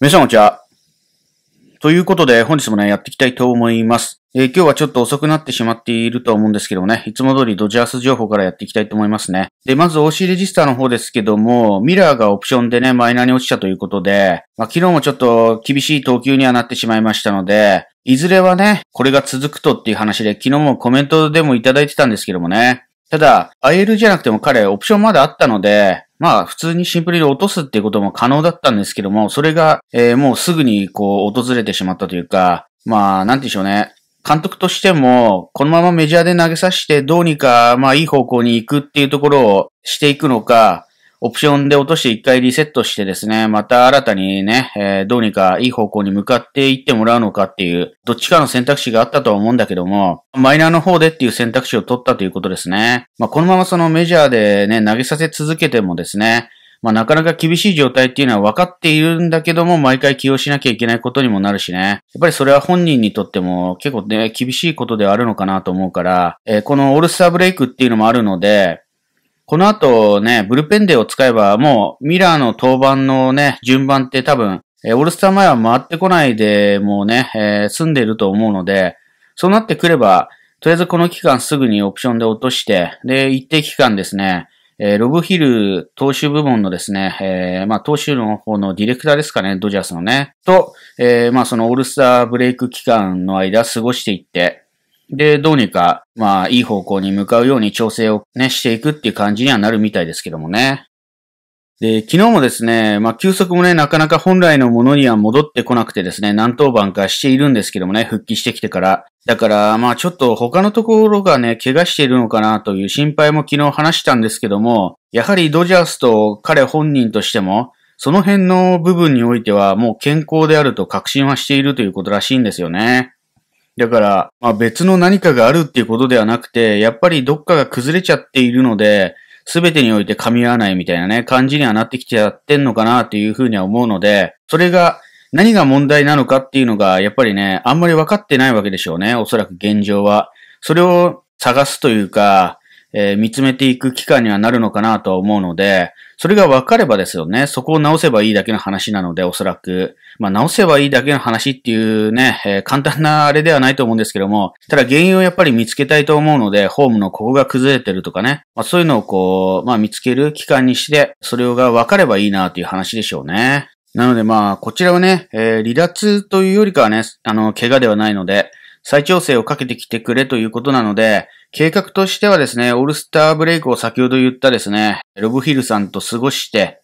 皆さんこんにちは。ということで、本日もね、やっていきたいと思います。えー、今日はちょっと遅くなってしまっていると思うんですけどもね、いつも通りドジャース情報からやっていきたいと思いますね。で、まず OC レジスターの方ですけども、ミラーがオプションでね、マイナーに落ちたということで、まあ、昨日もちょっと厳しい投球にはなってしまいましたので、いずれはね、これが続くとっていう話で、昨日もコメントでもいただいてたんですけどもね。ただ、IL じゃなくても彼、オプションまだあったので、まあ普通にシンプルに落とすっていうことも可能だったんですけども、それが、えー、もうすぐにこう訪れてしまったというか、まあなんてうんでしょうね。監督としても、このままメジャーで投げさせてどうにかまあいい方向に行くっていうところをしていくのか、オプションで落として一回リセットしてですね、また新たにね、えー、どうにかいい方向に向かっていってもらうのかっていう、どっちかの選択肢があったとは思うんだけども、マイナーの方でっていう選択肢を取ったということですね。まあ、このままそのメジャーでね、投げさせ続けてもですね、まあ、なかなか厳しい状態っていうのは分かっているんだけども、毎回起用しなきゃいけないことにもなるしね。やっぱりそれは本人にとっても結構ね、厳しいことではあるのかなと思うから、えー、このオールスターブレイクっていうのもあるので、この後ね、ブルペンデーを使えば、もうミラーの登板のね、順番って多分、えー、オールスター前は回ってこないで、もうね、えー、済んでると思うので、そうなってくれば、とりあえずこの期間すぐにオプションで落として、で、一定期間ですね、えー、ロブヒル投手部門のですね、えー、まあ投手の方のディレクターですかね、ドジャースのね、と、えー、まあそのオールスターブレイク期間の間過ごしていって、で、どうにか、まあ、いい方向に向かうように調整をね、していくっていう感じにはなるみたいですけどもね。で、昨日もですね、まあ、休息もね、なかなか本来のものには戻ってこなくてですね、何当番かしているんですけどもね、復帰してきてから。だから、まあ、ちょっと他のところがね、怪我しているのかなという心配も昨日話したんですけども、やはりドジャースと彼本人としても、その辺の部分においてはもう健康であると確信はしているということらしいんですよね。だから、まあ、別の何かがあるっていうことではなくて、やっぱりどっかが崩れちゃっているので、すべてにおいて噛み合わないみたいなね、感じにはなってきちゃってんのかなっていうふうには思うので、それが何が問題なのかっていうのが、やっぱりね、あんまり分かってないわけでしょうね、おそらく現状は。それを探すというか、えー、見つめていく期間にはなるのかなとは思うので、それが分かればですよね、そこを直せばいいだけの話なので、おそらく。まあ、直せばいいだけの話っていうね、えー、簡単なあれではないと思うんですけども、ただ原因をやっぱり見つけたいと思うので、ホームのここが崩れてるとかね、まあ、そういうのをこう、まあ、見つける期間にして、それが分かればいいなという話でしょうね。なのでまあ、こちらはね、えー、離脱というよりかはね、あの、怪我ではないので、再調整をかけてきてくれということなので、計画としてはですね、オールスターブレイクを先ほど言ったですね、ロブヒルさんと過ごして、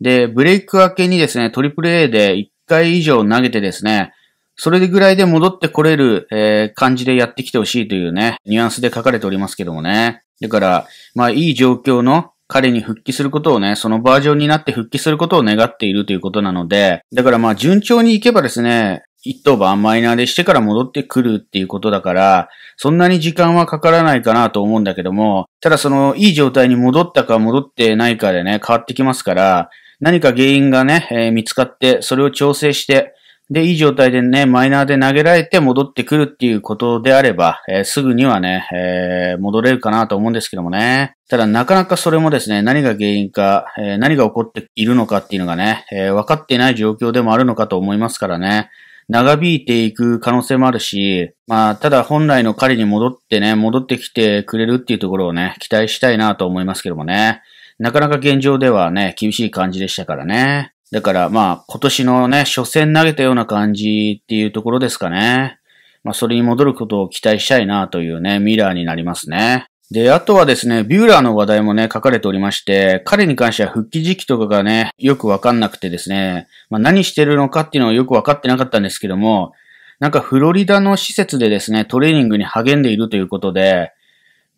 で、ブレイク明けにですね、トリプル A で1回以上投げてですね、それぐらいで戻ってこれる、えー、感じでやってきてほしいというね、ニュアンスで書かれておりますけどもね。だから、まあいい状況の彼に復帰することをね、そのバージョンになって復帰することを願っているということなので、だからまあ順調にいけばですね、一等番マイナーでしてから戻ってくるっていうことだから、そんなに時間はかからないかなと思うんだけども、ただそのいい状態に戻ったか戻ってないかでね、変わってきますから、何か原因がね、えー、見つかって、それを調整して、で、いい状態でね、マイナーで投げられて戻ってくるっていうことであれば、えー、すぐにはね、えー、戻れるかなと思うんですけどもね。ただ、なかなかそれもですね、何が原因か、えー、何が起こっているのかっていうのがね、え分かっていない状況でもあるのかと思いますからね。長引いていく可能性もあるし、まあ、ただ本来の彼に戻ってね、戻ってきてくれるっていうところをね、期待したいなと思いますけどもね。なかなか現状ではね、厳しい感じでしたからね。だからまあ、今年のね、初戦投げたような感じっていうところですかね。まあ、それに戻ることを期待したいなというね、ミラーになりますね。で、あとはですね、ビューラーの話題もね、書かれておりまして、彼に関しては復帰時期とかがね、よくわかんなくてですね、まあ、何してるのかっていうのはよくわかってなかったんですけども、なんかフロリダの施設でですね、トレーニングに励んでいるということで、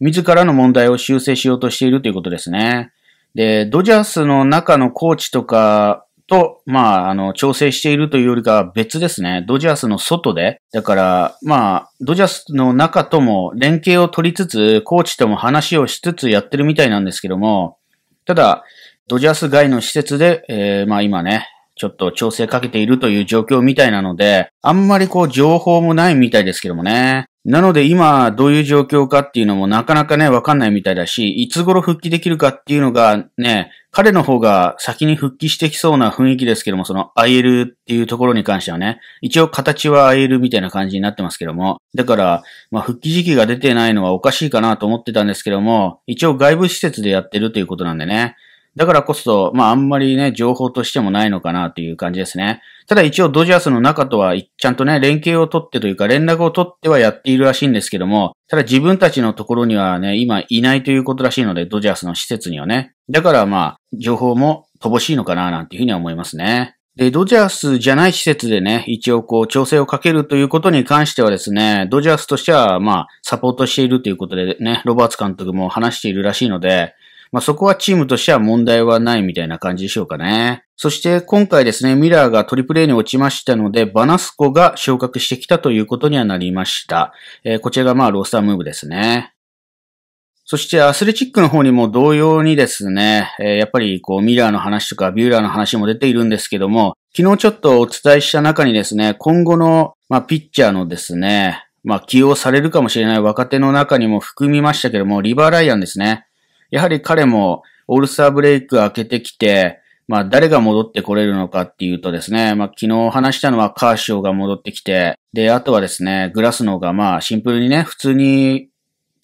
自らの問題を修正しようとしているということですね。で、ドジャースの中のコーチとかと、まあ、あの、調整しているというよりかは別ですね。ドジャースの外で、だから、まあ、ドジャースの中とも連携を取りつつ、コーチとも話をしつつやってるみたいなんですけども、ただ、ドジャース外の施設で、えー、まあ今ね、ちょっと調整かけているという状況みたいなので、あんまりこう情報もないみたいですけどもね。なので今どういう状況かっていうのもなかなかね、わかんないみたいだし、いつ頃復帰できるかっていうのがね、彼の方が先に復帰してきそうな雰囲気ですけども、その IL っていうところに関してはね、一応形は IL みたいな感じになってますけども、だから、まあ復帰時期が出てないのはおかしいかなと思ってたんですけども、一応外部施設でやってるということなんでね、だからこそ、まああんまりね、情報としてもないのかなという感じですね。ただ一応ドジャースの中とは、ちゃんとね、連携を取ってというか、連絡を取ってはやっているらしいんですけども、ただ自分たちのところにはね、今いないということらしいので、ドジャースの施設にはね。だからまあ、情報も乏しいのかななんていうふうには思いますね。で、ドジャースじゃない施設でね、一応こう調整をかけるということに関してはですね、ドジャースとしてはまあサポートしているということでね、ロバーツ監督も話しているらしいので、まあ、そこはチームとしては問題はないみたいな感じでしょうかね。そして今回ですね、ミラーがトリプレイに落ちましたので、バナスコが昇格してきたということにはなりました。えー、こちらがまあロースタームーブですね。そしてアスレチックの方にも同様にですね、えやっぱりこうミラーの話とかビューラーの話も出ているんですけども、昨日ちょっとお伝えした中にですね、今後の、まあ、ピッチャーのですね、まあ、起用されるかもしれない若手の中にも含みましたけども、リバーライアンですね。やはり彼もオールスターブレイク開けてきて、まあ誰が戻ってこれるのかっていうとですね、まあ昨日話したのはカーショーが戻ってきて、で、あとはですね、グラスノーがまあシンプルにね、普通に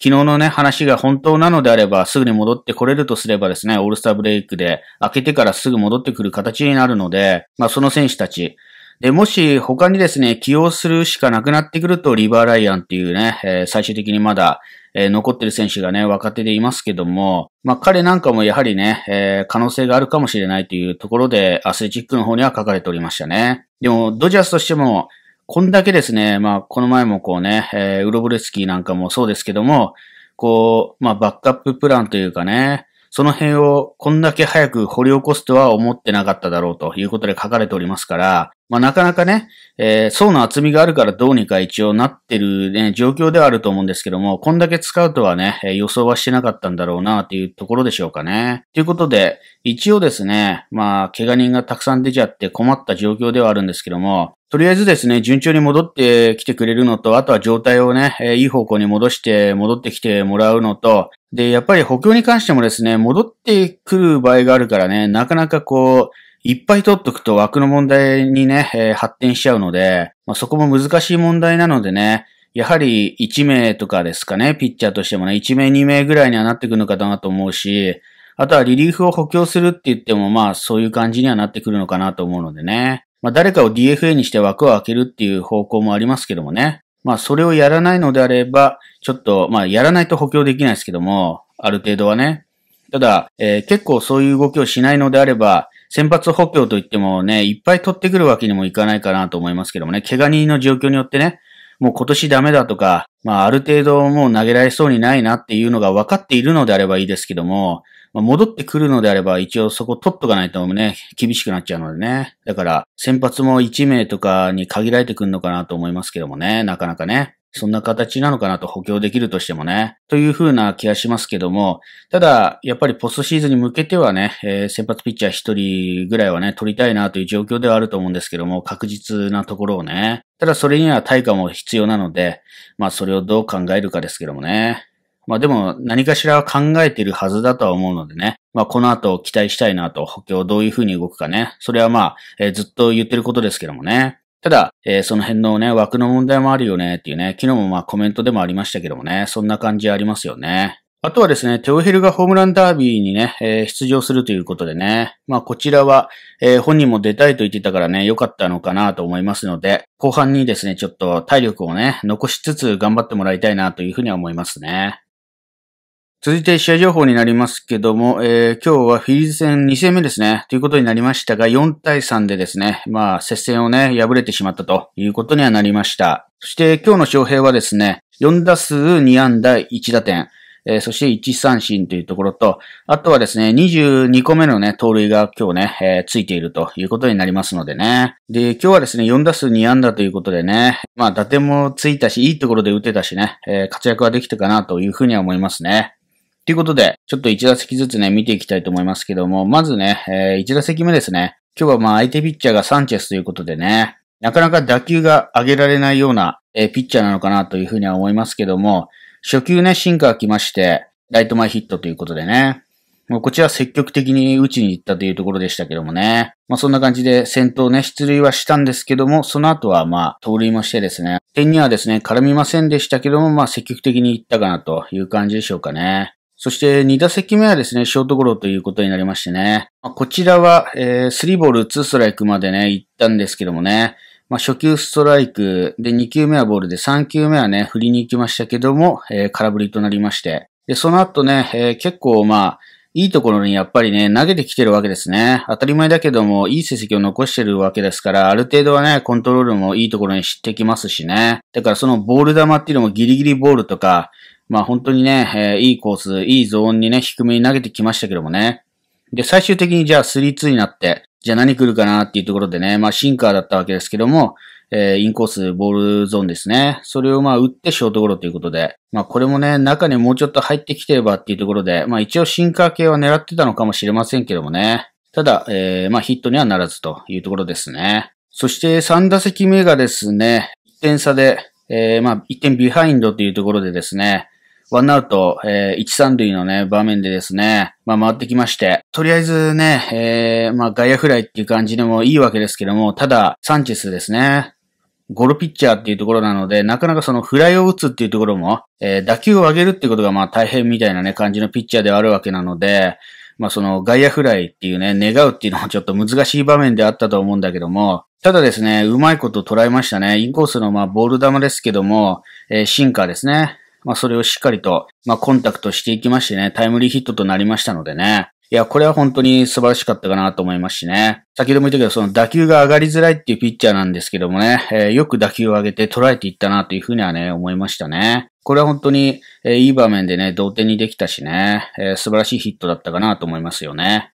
昨日のね、話が本当なのであれば、すぐに戻ってこれるとすればですね、オールスターブレイクで、開けてからすぐ戻ってくる形になるので、まあその選手たち、で、もし他にですね、起用するしかなくなってくると、リバーライアンっていうね、えー、最終的にまだ、えー、残ってる選手がね、若手でいますけども、まあ、彼なんかもやはりね、えー、可能性があるかもしれないというところで、アスレチックの方には書かれておりましたね。でも、ドジャースとしても、こんだけですね、まあ、この前もこうね、えー、ウロブレスキーなんかもそうですけども、こう、まあ、バックアッププランというかね、その辺をこんだけ早く掘り起こすとは思ってなかっただろうということで書かれておりますから、まあ、なかなかね、えー、層の厚みがあるからどうにか一応なってる、ね、状況ではあると思うんですけども、こんだけ使うとはね、予想はしてなかったんだろうなっていうところでしょうかね。ということで、一応ですね、まあ、怪我人がたくさん出ちゃって困った状況ではあるんですけども、とりあえずですね、順調に戻ってきてくれるのと、あとは状態をね、えー、いい方向に戻して、戻ってきてもらうのと、で、やっぱり補強に関してもですね、戻ってくる場合があるからね、なかなかこう、いっぱい取っとくと枠の問題にね、えー、発展しちゃうので、まあ、そこも難しい問題なのでね、やはり1名とかですかね、ピッチャーとしてもね、1名2名ぐらいにはなってくるのかなと思うし、あとはリリーフを補強するって言ってもまあそういう感じにはなってくるのかなと思うのでね。まあ誰かを DFA にして枠を開けるっていう方向もありますけどもね。まあそれをやらないのであれば、ちょっとまあやらないと補強できないですけども、ある程度はね。ただ、えー、結構そういう動きをしないのであれば、先発補強といってもね、いっぱい取ってくるわけにもいかないかなと思いますけどもね、怪我人の状況によってね、もう今年ダメだとか、まあある程度もう投げられそうにないなっていうのが分かっているのであればいいですけども、まあ、戻ってくるのであれば一応そこ取っとかないとね、厳しくなっちゃうのでね。だから先発も1名とかに限られてくるのかなと思いますけどもね、なかなかね。そんな形なのかなと補強できるとしてもね、という風な気がしますけども、ただ、やっぱりポストシーズンに向けてはね、えー、先発ピッチャー一人ぐらいはね、取りたいなという状況ではあると思うんですけども、確実なところをね、ただそれには対価も必要なので、まあそれをどう考えるかですけどもね。まあでも何かしら考えているはずだとは思うのでね。まあこの後期待したいなと、補強どういう風に動くかね。それはまあ、えー、ずっと言ってることですけどもね。ただ、えー、その辺のね、枠の問題もあるよねっていうね、昨日もまあコメントでもありましたけどもね、そんな感じありますよね。あとはですね、テオヘルがホームランダービーにね、えー、出場するということでね、まあこちらは、えー、本人も出たいと言ってたからね、良かったのかなと思いますので、後半にですね、ちょっと体力をね、残しつつ頑張ってもらいたいなというふうには思いますね。続いて試合情報になりますけども、えー、今日はフィリーズ戦2戦目ですね、ということになりましたが、4対3でですね、まあ、接戦をね、敗れてしまったということにはなりました。そして今日の翔平はですね、4打数2安打1打点、えー、そして1三振というところと、あとはですね、22個目のね、盗塁が今日ね、えー、ついているということになりますのでね。で、今日はですね、4打数2安打ということでね、まあ、打点もついたし、いいところで打てたしね、えー、活躍はできたかなというふうには思いますね。ということで、ちょっと1打席ずつね、見ていきたいと思いますけども、まずね、えー、1打席目ですね。今日はまあ相手ピッチャーがサンチェスということでね、なかなか打球が上げられないような、えー、ピッチャーなのかなというふうには思いますけども、初球ね、進化が来まして、ライト前ヒットということでね、もうこちら積極的に打ちに行ったというところでしたけどもね。まあそんな感じで先頭ね、出塁はしたんですけども、その後はまあ盗塁もしてですね、点にはですね、絡みませんでしたけども、まあ積極的に行ったかなという感じでしょうかね。そして2打席目はですね、ショートゴロということになりましてね。まあ、こちらは、えー、3ボール2ストライクまでね、行ったんですけどもね。まあ、初球ストライク、で、2球目はボールで、3球目はね、振りに行きましたけども、えー、空振りとなりまして。で、その後ね、えー、結構まあ、いいところにやっぱりね、投げてきてるわけですね。当たり前だけども、いい成績を残してるわけですから、ある程度はね、コントロールもいいところに知ってきますしね。だからそのボール球っていうのもギリギリボールとか、まあ本当にね、えー、いいコース、いいゾーンにね、低めに投げてきましたけどもね。で、最終的にじゃあ3-2になって、じゃあ何来るかなっていうところでね、まあシンカーだったわけですけども、えー、インコース、ボールゾーンですね。それをまあ打ってショートゴロということで、まあこれもね、中にもうちょっと入ってきてればっていうところで、まあ一応シンカー系は狙ってたのかもしれませんけどもね。ただ、えー、まあヒットにはならずというところですね。そして3打席目がですね、1点差で、えー、まあ1点ビハインドというところでですね、ワンアウト、えー、1、3塁のね、場面でですね、まあ回ってきまして、とりあえずね、えー、まあ外野フライっていう感じでもいいわけですけども、ただ、サンチェスですね、ゴロピッチャーっていうところなので、なかなかそのフライを打つっていうところも、えー、打球を上げるっていうことがまあ大変みたいなね、感じのピッチャーではあるわけなので、まあその外野フライっていうね、願うっていうのは ちょっと難しい場面であったと思うんだけども、ただですね、うまいこと捉えましたね。インコースのまあボール球ですけども、えー、シンカーですね。まあそれをしっかりと、まあコンタクトしていきましてね、タイムリーヒットとなりましたのでね。いや、これは本当に素晴らしかったかなと思いますしね。先ほども言ったけど、その打球が上がりづらいっていうピッチャーなんですけどもね、えー、よく打球を上げて捉えていったなというふうにはね、思いましたね。これは本当に、えー、いい場面でね、同点にできたしね、えー、素晴らしいヒットだったかなと思いますよね。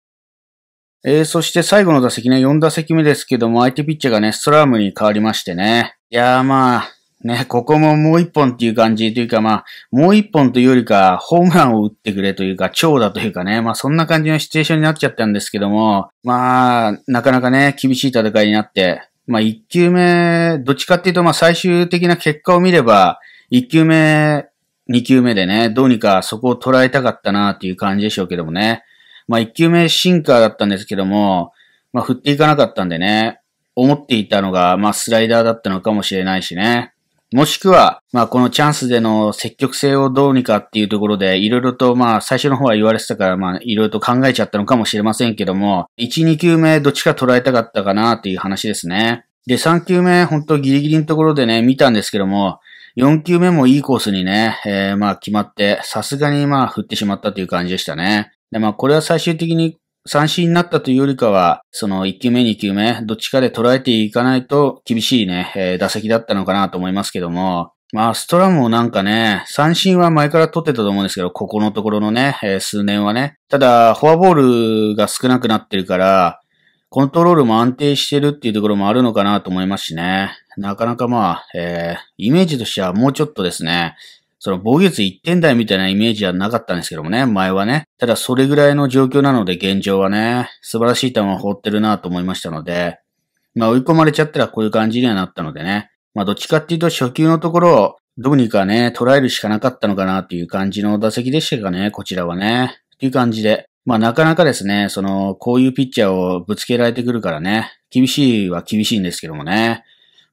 えー、そして最後の打席ね、4打席目ですけども、相手ピッチャーがね、ストラームに変わりましてね。いやーまあ、ね、ここももう一本っていう感じというか、まあ、もう一本というよりか、ホームランを打ってくれというか、長打というかね、まあそんな感じのシチュエーションになっちゃったんですけども、まあ、なかなかね、厳しい戦いになって、まあ一球目、どっちかっていうと、まあ最終的な結果を見れば、一球目、二球目でね、どうにかそこを捉えたかったなっていう感じでしょうけどもね。まあ一球目シンカーだったんですけども、まあ振っていかなかったんでね、思っていたのが、まあスライダーだったのかもしれないしね。もしくは、まあこのチャンスでの積極性をどうにかっていうところで、いろいろとまあ最初の方は言われてたから、まあいろいろと考えちゃったのかもしれませんけども、1、2球目どっちか捉えたかったかなっていう話ですね。で、3球目ほんとギリギリのところでね、見たんですけども、4球目もいいコースにね、えー、まあ決まって、さすがにまあ振ってしまったという感じでしたね。で、まあこれは最終的に三振になったというよりかは、その1球目、2球目、どっちかで捉えていかないと厳しいね、えー、打席だったのかなと思いますけども、まあ、ストラムもなんかね、三振は前から取ってたと思うんですけど、ここのところのね、えー、数年はね。ただ、フォアボールが少なくなってるから、コントロールも安定してるっていうところもあるのかなと思いますしね。なかなかまあ、えー、イメージとしてはもうちょっとですね、その防御率1点台みたいなイメージはなかったんですけどもね、前はね。ただそれぐらいの状況なので現状はね、素晴らしい球を放ってるなと思いましたので、まあ追い込まれちゃったらこういう感じにはなったのでね。まあどっちかっていうと初級のところをどうにかね、捉えるしかなかったのかなっていう感じの打席でしたかね、こちらはね。っていう感じで。まあなかなかですね、その、こういうピッチャーをぶつけられてくるからね、厳しいは厳しいんですけどもね。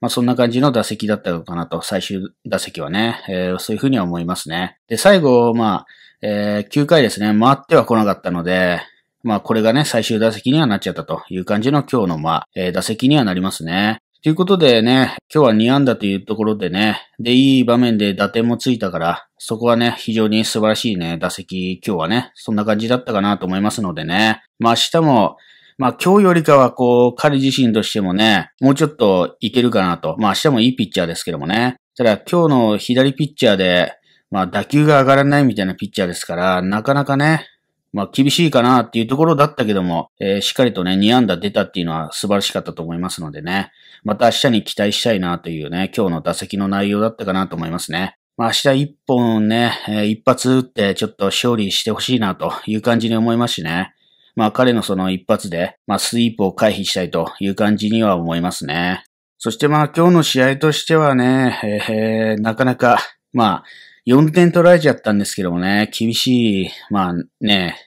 まあ、そんな感じの打席だったのかなと、最終打席はね、えー、そういうふうには思いますね。で、最後、まあ、えー、9回ですね、回っては来なかったので、まあ、これがね、最終打席にはなっちゃったという感じの今日の、まあ、えー、打席にはなりますね。ということでね、今日は2安打というところでね、で、いい場面で打点もついたから、そこはね、非常に素晴らしいね、打席、今日はね、そんな感じだったかなと思いますのでね。まあ明日も、まあ今日よりかはこう、彼自身としてもね、もうちょっといけるかなと。まあ明日もいいピッチャーですけどもね。ただ今日の左ピッチャーで、まあ打球が上がらないみたいなピッチャーですから、なかなかね、まあ厳しいかなっていうところだったけども、えー、しっかりとね、2安打出たっていうのは素晴らしかったと思いますのでね、また明日に期待したいなというね、今日の打席の内容だったかなと思いますね。まあ明日一本ね、えー、一発打ってちょっと勝利してほしいなという感じに思いますしね。まあ彼のその一発で、まあスイープを回避したいという感じには思いますね。そしてまあ今日の試合としてはね、えー、なかなか、まあ4点取られちゃったんですけどもね、厳しい、まあね、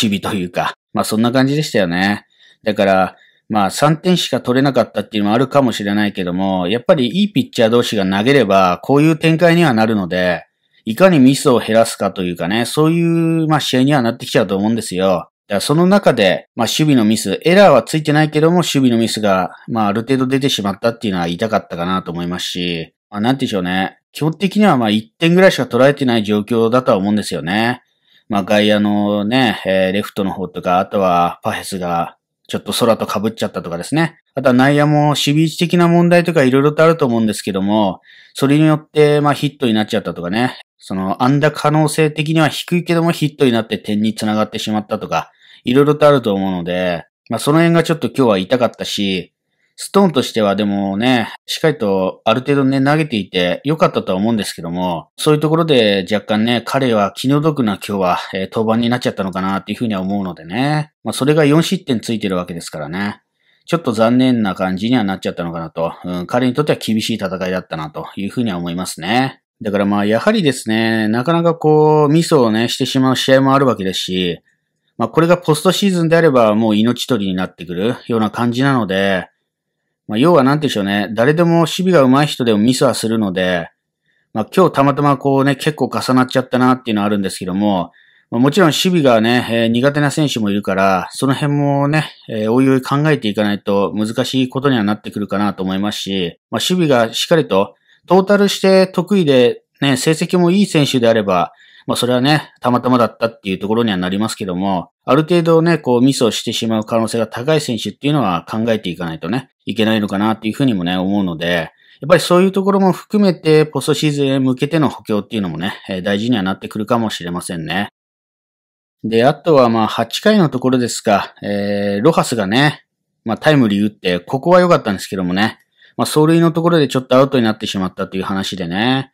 守備というか、まあそんな感じでしたよね。だから、まあ3点しか取れなかったっていうのもあるかもしれないけども、やっぱりいいピッチャー同士が投げれば、こういう展開にはなるので、いかにミスを減らすかというかね、そういう、まあ、試合にはなってきちゃうと思うんですよ。その中で、まあ、守備のミス、エラーはついてないけども、守備のミスが、まあ、ある程度出てしまったっていうのは言いたかったかなと思いますし、まあ、なんてでしょうね。基本的には、ま、1点ぐらいしか捉えてない状況だとは思うんですよね。まあ、外野のね、えー、レフトの方とか、あとは、パヘスが、ちょっと空と被っちゃったとかですね。あとは内野も守備位置的な問題とか色々とあると思うんですけども、それによって、まあ、ヒットになっちゃったとかね。その、んだ可能性的には低いけどもヒットになって点に繋がってしまったとか、いろいろとあると思うので、まあその辺がちょっと今日は痛かったし、ストーンとしてはでもね、しっかりとある程度ね、投げていて良かったとは思うんですけども、そういうところで若干ね、彼は気の毒な今日は、えー、登板になっちゃったのかなっていうふうには思うのでね。まあそれが4失点ついてるわけですからね。ちょっと残念な感じにはなっちゃったのかなと、うん、彼にとっては厳しい戦いだったなというふうには思いますね。だからまあ、やはりですね、なかなかこう、ミスをね、してしまう試合もあるわけですし、まあ、これがポストシーズンであればもう命取りになってくるような感じなので、まあ、要はなんてでしょうね。誰でも守備が上手い人でもミスはするので、まあ、今日たまたまこうね、結構重なっちゃったなっていうのはあるんですけども、まあ、もちろん守備がね、えー、苦手な選手もいるから、その辺もね、えー、おいおい考えていかないと難しいことにはなってくるかなと思いますし、まあ、守備がしっかりと、トータルして得意でね、成績もいい選手であれば、まあそれはね、たまたまだったっていうところにはなりますけども、ある程度ね、こうミスをしてしまう可能性が高い選手っていうのは考えていかないとね、いけないのかなっていうふうにもね、思うので、やっぱりそういうところも含めて、ポストシーズンへ向けての補強っていうのもね、大事にはなってくるかもしれませんね。で、あとはまあ8回のところですか、えー、ロハスがね、まあタイムリー打って、ここは良かったんですけどもね、まあ走塁のところでちょっとアウトになってしまったという話でね、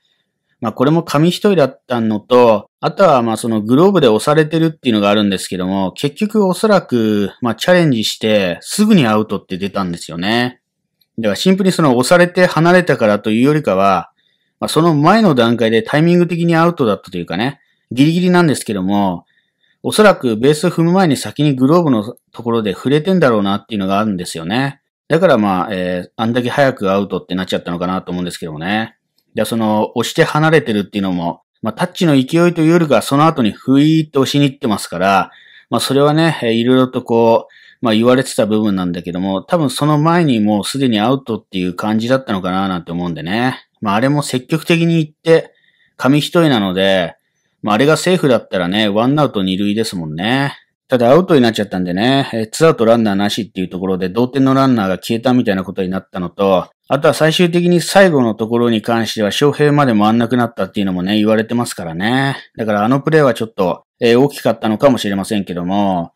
まあこれも紙一重だったのと、あとはまあそのグローブで押されてるっていうのがあるんですけども、結局おそらくまあチャレンジしてすぐにアウトって出たんですよね。ではシンプルにその押されて離れたからというよりかは、まあその前の段階でタイミング的にアウトだったというかね、ギリギリなんですけども、おそらくベースを踏む前に先にグローブのところで触れてんだろうなっていうのがあるんですよね。だからまあ、えー、あんだけ早くアウトってなっちゃったのかなと思うんですけどもね。で、その、押して離れてるっていうのも、まあ、タッチの勢いというよりか、その後にふいーっと押しに行ってますから、まあ、それはね、いろいろとこう、まあ、言われてた部分なんだけども、多分その前にもうすでにアウトっていう感じだったのかななんて思うんでね。まあ、あれも積極的に行って、紙一重なので、まあ、あれがセーフだったらね、ワンアウト二塁ですもんね。ただアウトになっちゃったんでね、ツアウトランナーなしっていうところで同点のランナーが消えたみたいなことになったのと、あとは最終的に最後のところに関しては翔平まで回んなくなったっていうのもね、言われてますからね。だからあのプレーはちょっと、えー、大きかったのかもしれませんけども、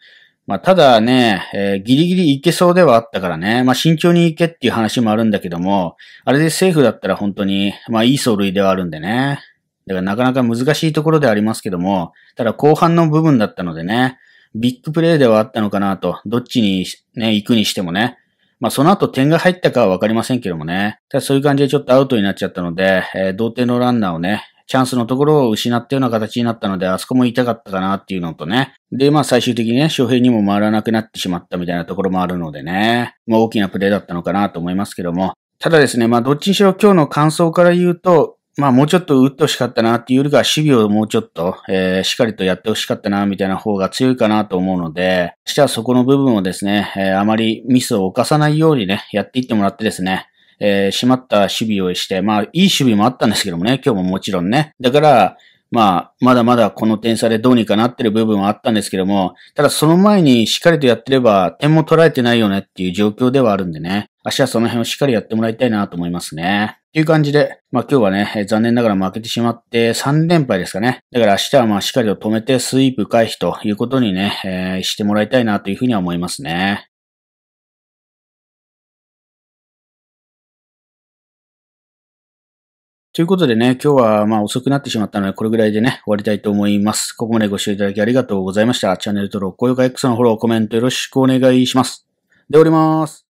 まあ、ただね、えー、ギリギリいけそうではあったからね、まあ、慎重にいけっていう話もあるんだけども、あれでセーフだったら本当に、まあ、いい走塁ではあるんでね。だからなかなか難しいところではありますけども、ただ後半の部分だったのでね、ビッグプレイではあったのかなと、どっちにね、行くにしてもね、まあ、その後点が入ったかはわかりませんけどもね。ただそういう感じでちょっとアウトになっちゃったので、えー、同点のランナーをね、チャンスのところを失ったような形になったので、あそこも痛かったかなっていうのとね。で、まあ最終的にね、翔平にも回らなくなってしまったみたいなところもあるのでね。まあ大きなプレーだったのかなと思いますけども。ただですね、まあどっちにしろ今日の感想から言うと、まあもうちょっと打ってほしかったなっていうよりかは守備をもうちょっと、えー、しっかりとやってほしかったなみたいな方が強いかなと思うので、そしたらそこの部分をですね、えー、あまりミスを犯さないようにね、やっていってもらってですね、えー、しまった守備をして、まあいい守備もあったんですけどもね、今日ももちろんね。だから、まあ、まだまだこの点差でどうにかなってる部分はあったんですけども、ただその前にしっかりとやってれば点も取られてないよねっていう状況ではあるんでね。明日はその辺をしっかりやってもらいたいなと思いますね。という感じで、まあ今日はね、残念ながら負けてしまって3連敗ですかね。だから明日はまあしっかりと止めてスイープ回避ということにね、えー、してもらいたいなというふうには思いますね。ということでね、今日はまあ遅くなってしまったので、これぐらいでね、終わりたいと思います。ここまでご視聴いただきありがとうございました。チャンネル登録、高評価 X のフォロー、コメントよろしくお願いします。でおります。